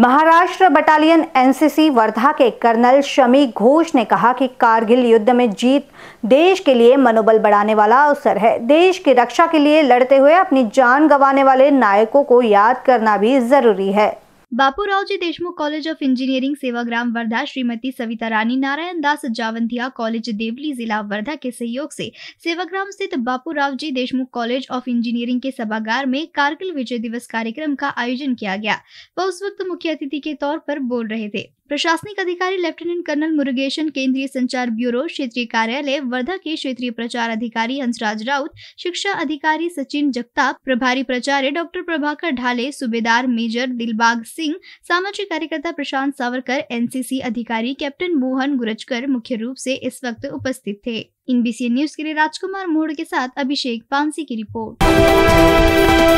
Maharashtra battalion NCC Wardha के colonel Shami Ghosh ने कहा कि कारगिल युद्ध में जीत देश के लिए मनोबल बढ़ाने वाला अवसर है देश की रक्षा के लिए लड़ते हुए अपनी जान गंवाने वाले नायकों को याद करना भी जरूरी है G Deshmukh college of engineering Sevagram Wardha Shrimati Savita Rani Narayan Das Jawandhiya college Deoli जिला वर्धा के सहयोग से सेवाग्राम स्थित G Deshmukh college of engineering के सभागार में कारगिल विजय दिवस कार्यक्रम का आयोजन किया गया वह उस वक्त मुख्य अतिथि के तौर पर बोल रहे थे प्रशासनिक अधिकारी लेफ्टिनेंट कर्नल मुरुगेशन केंद्रीय संचार ब्यूरो क्षेत्रीय कार्यालय वर्धा के क्षेत्रीय प्रचार अधिकारी हंसराज राउत शिक्षा अधिकारी सचिन जगताप प्रभारी प्रचार्य डॉक्टर प्रभाकर ढाले सूबेदार मेजर दिलबाग सिंह सिंह सामाजिक कार्यकर्ता प्रशांत सावरकर एनसीसी अधिकारी कैप्टन मोहन गुरजकर मुख्य रूप से इस वक्त उपस्थित थे इन न्यूज के लिए राजकुमार मोड़ के साथ अभिषेक पांसी की रिपोर्ट